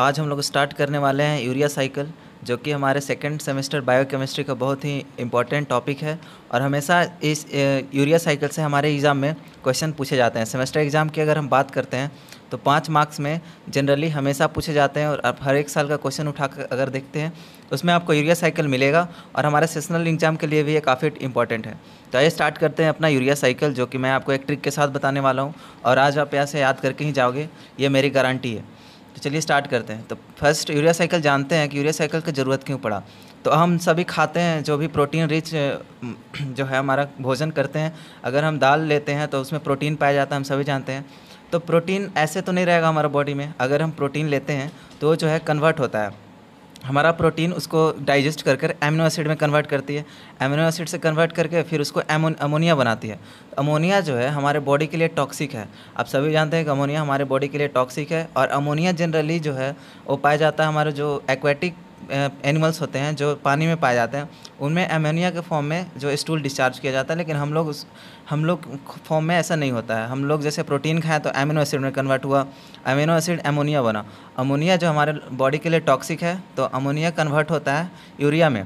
आज हम लोग स्टार्ट करने वाले हैं यूरिया साइकिल जो कि हमारे सेकेंड सेमेस्टर बायोकेमिस्ट्री का बहुत ही इम्पॉर्टेंट टॉपिक है और हमेशा इस यूरिया साइकिल से हमारे एग्ज़ाम में क्वेश्चन पूछे जाते हैं सेमेस्टर एग्ज़ाम की अगर हम बात करते हैं तो पाँच मार्क्स में जनरली हमेशा पूछे जाते हैं और आप हर एक साल का क्वेश्चन उठा कर अगर देखते हैं तो उसमें आपको यूरिया साइकिल मिलेगा और हमारे सेशनल एग्जाम के लिए भी ये काफ़ी इंपॉर्टेंट है तो आइए स्टार्ट करते हैं अपना यूरिया साइकिल जो कि मैं आपको एक ट्रिक के साथ बताने वाला हूँ और आज आप यहाँ से याद करके ही जाओगे ये मेरी गारंटी है तो चलिए स्टार्ट करते हैं तो फर्स्ट यूरिया साइकिल जानते हैं कि यूरिया साइकिल की ज़रूरत क्यों पड़ा तो हम सभी खाते हैं जो भी प्रोटीन रिच जो है हमारा भोजन करते हैं अगर हम दाल लेते हैं तो उसमें प्रोटीन पाया जाता है हम सभी जानते हैं तो प्रोटीन ऐसे तो नहीं रहेगा हमारा बॉडी में अगर हम प्रोटीन लेते हैं तो जो है कन्वर्ट होता है हमारा प्रोटीन उसको डाइजेस्ट कर कर एमिनो एसिड में कन्वर्ट करती है एमिनो एसिड से कन्वर्ट करके फिर उसको एमो अमोनिया बनाती है अमोनिया जो है हमारे बॉडी के लिए टॉक्सिक है आप सभी जानते हैं कि अमोनिया हमारे बॉडी के लिए टॉक्सिक है और अमोनिया जनरली जो है वो पाया जाता है हमारे जो एक्वेटिक एनिमल्स होते हैं जो पानी में पाए जाते हैं उनमें अमोनिया के फॉर्म में जो स्टूल डिस्चार्ज किया जाता है लेकिन हम लोग उस हम लोग फॉर्म में ऐसा नहीं होता है हम लोग जैसे प्रोटीन खाएँ तो एमिनो एसिड में कन्वर्ट हुआ एमिनो एसिड अमोनिया बना अमोनिया जो हमारे बॉडी के लिए टॉक्सिक है तो अमोनिया कन्वर्ट होता है यूरिया में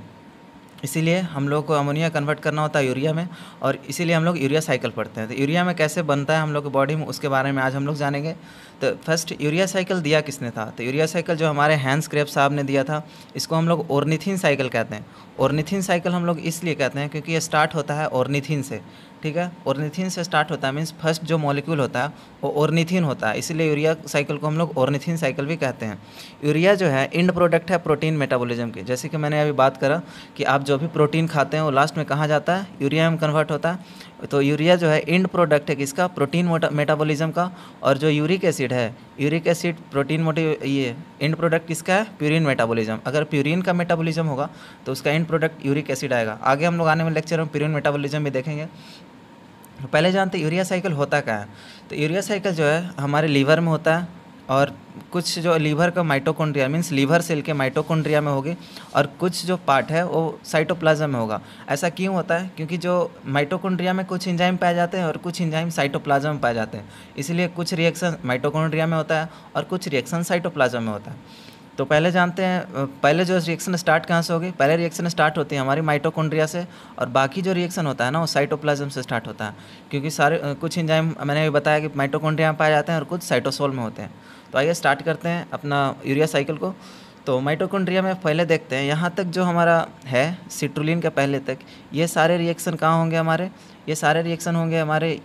इसीलिए हम लोग को अमोनिया कन्वर्ट करना होता है यूरिया में और इसीलिए हम लोग यूरिया साइकिल पढ़ते हैं तो यूरिया में कैसे बनता है हम लोग के बॉडी में उसके बारे में आज हम लोग जानेंगे तो फर्स्ट यूरिया साइकिल दिया किसने था तो यूरिया साइकिल जो हमारे हैंड क्रेप साहब ने दिया था इसको हम लोग ओर्निथिन साइकिल कहते हैं औरनीथिन साइकिल हम लोग इसलिए कहते हैं क्योंकि ये स्टार्ट होता है औरनीथिन से ठीक है ओरनीथिन से स्टार्ट होता है मीन्स फर्स्ट जो मॉलिक्यूल होता है वो ओरनीथिन होता है इसीलिए यूरिया साइकिल को हम लोग ओरनीथिन साइकिल भी कहते हैं यूरिया जो है इंड प्रोडक्ट है प्रोटीन मेटाबॉलिज्म की जैसे कि मैंने अभी बात करा कि आप जो भी प्रोटीन खाते हैं वो लास्ट में कहाँ जाता है यूरिया में कन्वर्ट होता है तो यूरिया जो है इंड प्रोडक्ट है किसका प्रोटीन मेटाबोलिज्म का और जो यूरिक एसिड है यूरिक एसिड प्रोटीन मोटि ये इंड प्रोडक्ट किसका है प्यूरिन मेटाबोलिज्म अगर प्यूरिन का मेटाबोलिज्म होगा तो उसका इंड प्रोडक्ट यूरिक एसिड आएगा आगे हम लोग आने वाले लेक्चर में प्यूरिन मेटाबोलिज्म भी देखेंगे पहले जानते यूरिया साइकिल होता क्या है तो यूरिया साइकिल जो है हमारे लीवर में होता है और कुछ जो लीवर का माइटोकॉन्ड्रिया मीन्स लीवर सेल के माइटोकॉन्ड्रिया में होगी और कुछ जो पार्ट है वो साइटोप्लाज्म में होगा ऐसा क्यों होता है क्योंकि जो माइटोकॉन्ड्रिया में कुछ इंजाइम पाए जाते हैं और कुछ इंजाइम साइटोप्लाज्म में पाए जाते हैं इसलिए कुछ रिएक्शन माइटोकॉन्ड्रिया में होता है और कुछ रिएक्शन साइटोप्लाज्म में होता है तो पहले जानते हैं पहले जो रिएक्शन स्टार्ट कहाँ से होगी पहले रिएक्शन स्टार्ट होती है हमारी माइटोकॉन्ड्रिया से और बाकी जो रिएक्शन होता है ना वो साइटोप्लाज्म से स्टार्ट होता है क्योंकि सारे कुछ इंजाइम मैंने भी बताया कि माइटोकॉन्ड्रिया में पाए जाते हैं और कुछ साइटोसोल में होते हैं तो आइए स्टार्ट करते हैं अपना यूरिया साइकिल को तो माइटोकॉन्ड्रिया में पहले देखते हैं यहाँ तक जो हमारा है सिट्रुलिन के पहले तक ये सारे रिएक्शन कहाँ होंगे हमारे ये सारे रिएक्शन होंगे हमारे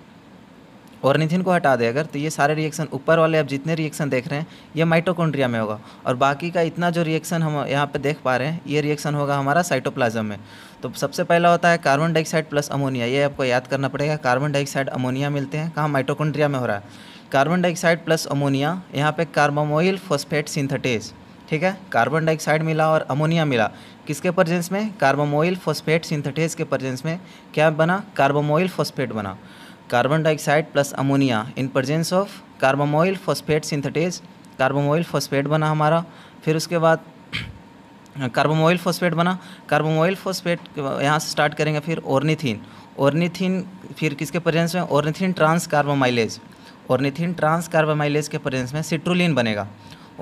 ऑर्निथिन को हटा दे अगर तो ये सारे रिएक्शन ऊपर वाले आप जितने रिएक्शन देख रहे हैं ये माइटोकॉन्ड्रिया में होगा और बाकी का इतना जो रिएक्शन हम यहाँ पे देख पा रहे हैं ये रिएक्शन होगा हमारा साइटोप्लाज्म में तो सबसे पहला होता है कार्बन डाइऑक्साइड प्लस अमोनिया ये आपको याद करना पड़ेगा कार्बन डाइऑक्साइड अमोनिया मिलते हैं कहाँ माइटोकॉन्ड्रिया में हो रहा है कार्बन डाइऑक्साइड प्लस अमोनिया यहाँ पर कार्बामोइल फोस्फेट सिंथेटेज ठीक है कार्बन डाइऑक्साइड मिला और अमोनिया मिला किसके प्रजेंस में कार्बामोइल फोस्फेट सिंथेटेज के प्रजेंस में क्या बना कार्बामोइल फोस्फेट बना carbon dioxide plus ammonia in presence of carbamoyl phosphate synthetase carbamoyl phosphate बना हमारा फिर उसके बाद कार्बोमोइल फॉस्फेट बना कार्बोमोइल फॉस्फेट यहाँ से स्टार्ट करेंगे फिर ऑर्निथिन ऑर्निथिन फिर किसके प्रजेंस में ornithine trans carbamylase ornithine trans carbamylase के प्रजेंस में सिट्रोलिन बनेगा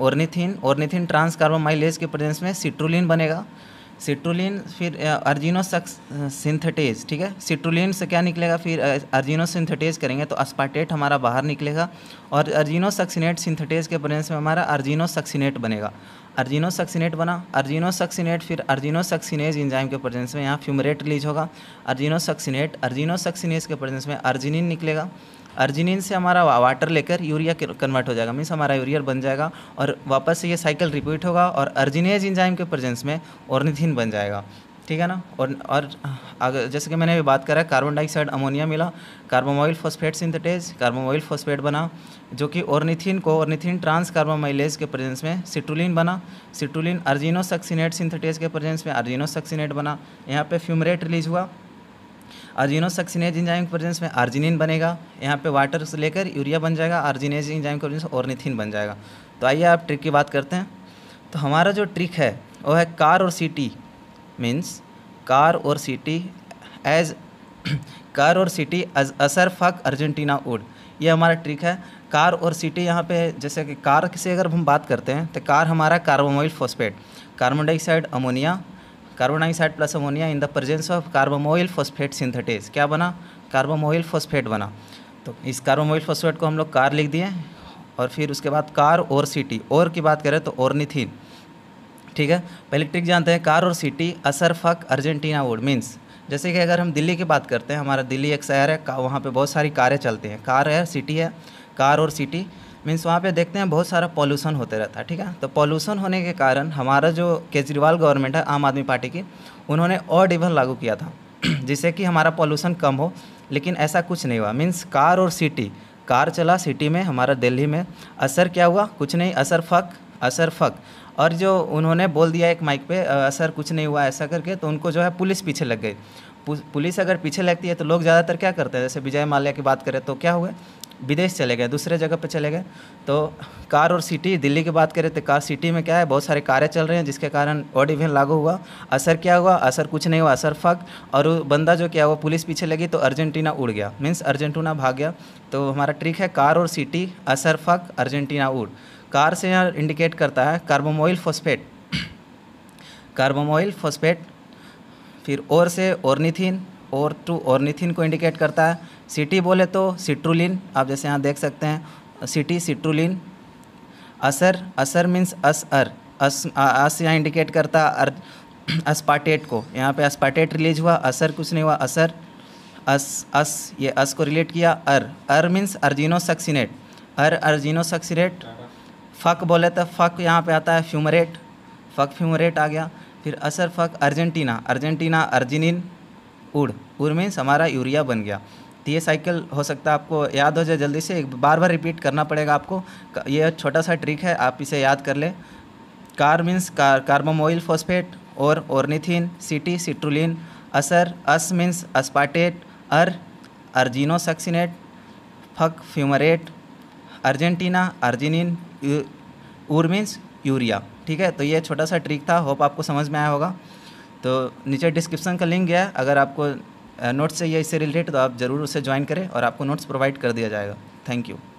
ऑर्निथिन ऑर्निथिन ट्रांस कार्बामाइलेज के प्रजेंस में सिट्रोलिन बनेगा सिट्रोलिन फिर अर्जिनो सिंथेटेज ठीक है सिट्रोलिन से क्या निकलेगा फिर अर्जिनो सिंथेटेज करेंगे तो अस्पार्टेट हमारा बाहर निकलेगा और अर्जिनो सक्सिनेट सिंथेटेज के बनने में हमारा अर्जिनो सक्सीनेट बनेगा अर्जिनो सक्सीनेट बना अर्जिनो सक्सिनेट फिर अर्जिनो सक्सीनेज इंजाइम के प्रेजेंस में यहाँ फ्यूमरेट रिलीज होगा अर्जिनो सक्सिनेट अर्जिनो सक्सिनेज के प्रेजेंस में अर्जिनिन निकलेगा अर्जिनिन से हमारा वाटर लेकर यूरिया कन्वर्ट हो जाएगा मीन्स हमारा यूरिया बन जाएगा और वापस से ये साइकिल रिपीट होगा और अर्जिनेज इंजाइम के प्रेजेंस में ऑर्निथिन बन जाएगा ठीक है ना और और अगर जैसे कि मैंने अभी बात करा कार्बन डाइऑक्साइड अमोनिया मिला carbamoyl phosphate synthetase carbamoyl phosphate बना जो कि ऑर्निथिन को ऑर्निथिन ट्रांस कार्बोमाइलेज के प्रेजेंस में सिट्रुलिन बना सिट्रुलिन अर्जिनोसक्सिनेट सिंथेटेज के प्रेजेंस में अर्जिनोसक्सिनेट बना यहाँ पे फ्यूमरेट रिलीज हुआ सक्सिनेज इंजाइम प्रेजेंस में अर्जिनिन बनेगा यहाँ पे वाटर से लेकर यूरिया बन जाएगा अर्जिनेज इंजाइम प्रेजेंस ऑर्निथिन बन जाएगा तो आइए आप ट्रिक की बात करते हैं तो हमारा जो ट्रिक है वो है कार और सिटी मीन्स कार और सिटी एज कार और सिटी एज असर फक अर्जेंटीना उड ये हमारा ट्रिक है कार और सिटी यहाँ पे जैसे कि कार से अगर हम बात करते हैं तो कार हमारा carbamoyl phosphate carbon dioxide ammonia carbon dioxide plus ammonia in the presence of carbamoyl phosphate synthetase क्या बना कार्बोमोइल फॉस्फेट बना तो इस कार्बोमोइल फॉस्फेट को हम लोग कार लिख दिए और फिर उसके बाद कार और सिटी और की बात करें तो ओर्निथीन ठीक है पहले ट्रिक जानते हैं कार और सिटी असर फक अर्जेंटीना वुड मीन्स जैसे कि अगर हम दिल्ली की बात करते हैं हमारा दिल्ली एक शहर है वहाँ पर बहुत सारी कारें चलती हैं कार है सिटी है कार और सिटी मीन्स वहाँ पे देखते हैं बहुत सारा पॉल्यूशन होते रहता है ठीक है तो पॉल्यूशन होने के कारण हमारा जो केजरीवाल गवर्नमेंट है आम आदमी पार्टी की उन्होंने और डिवन लागू किया था जिससे कि हमारा पॉल्यूशन कम हो लेकिन ऐसा कुछ नहीं हुआ मीन्स कार और सिटी कार चला सिटी में हमारा दिल्ली में असर क्या हुआ कुछ नहीं असर फक असर फक और जो उन्होंने बोल दिया एक माइक पे असर कुछ नहीं हुआ ऐसा करके तो उनको जो है पुलिस पीछे लग गई पुलिस अगर पीछे लगती है तो लोग ज़्यादातर क्या करते हैं जैसे विजय माल्या की बात करें तो क्या हुआ विदेश चले गए दूसरे जगह पर चले गए तो कार और सिटी दिल्ली की बात करें तो कार सिटी में क्या है बहुत सारे कारें चल रहे हैं जिसके कारण ऑड इवेंट लागू हुआ असर क्या हुआ असर कुछ नहीं हुआ असर फक और बंदा जो क्या हुआ पुलिस पीछे लगी तो अर्जेंटीना उड़ गया मीन्स अर्जेंटीना भाग गया तो हमारा ट्रिक है कार और सिटी असर फक अर्जेंटीना उड़ कार से यहाँ इंडिकेट करता है कार्बोमोइल फॉस्फेट कार्बोमोइल फॉस्फेट फिर और से ओरनीथिन और टू ऑर्निथिन को इंडिकेट करता है सिटी बोले तो सिट्रुलिन आप जैसे यहाँ देख सकते हैं सिटी सिट्रुलिन असर असर मीन्स अस अर अस अस यहाँ इंडिकेट करता अर अस्पाटेट को यहाँ पे अस्पाटेट रिलीज हुआ असर कुछ नहीं हुआ असर अस अस ये अस को रिलेट किया अर अर मीन्स अर्जिनो सक्सिनेट अर अर्जिनो सक्सीनेट फ़क बोले तो फ़क यहाँ पे आता है फ्यूमरेट फ़क फ्यूमरेट आ गया फिर असर फ़क अर्जेंटीना अर्जेंटीना अर्जिनिन उड़ उड़ मीन्स हमारा यूरिया बन गया तो ये साइकिल हो सकता है आपको याद हो जाए जल्दी से एक बार बार रिपीट करना पड़ेगा आपको ये छोटा सा ट्रिक है आप इसे याद कर ले car means car oil phosphate और ओरनीथिन सिटी सिट्रुलिन असर अस मीन्स अस्पाटेट अर अर्जिनोसक्सिनेट फक फ्यूमरेट अर्जेंटीना अर्जिनिन उर मीन्स यूरिया ठीक है तो ये छोटा सा ट्रिक था होप आपको समझ में आया होगा तो नीचे डिस्क्रिप्शन का लिंक गया अगर आपको नोट्स चाहिए इससे रिलेटेड तो आप ज़रूर उसे ज्वाइन करें और आपको नोट्स प्रोवाइड कर दिया जाएगा थैंक यू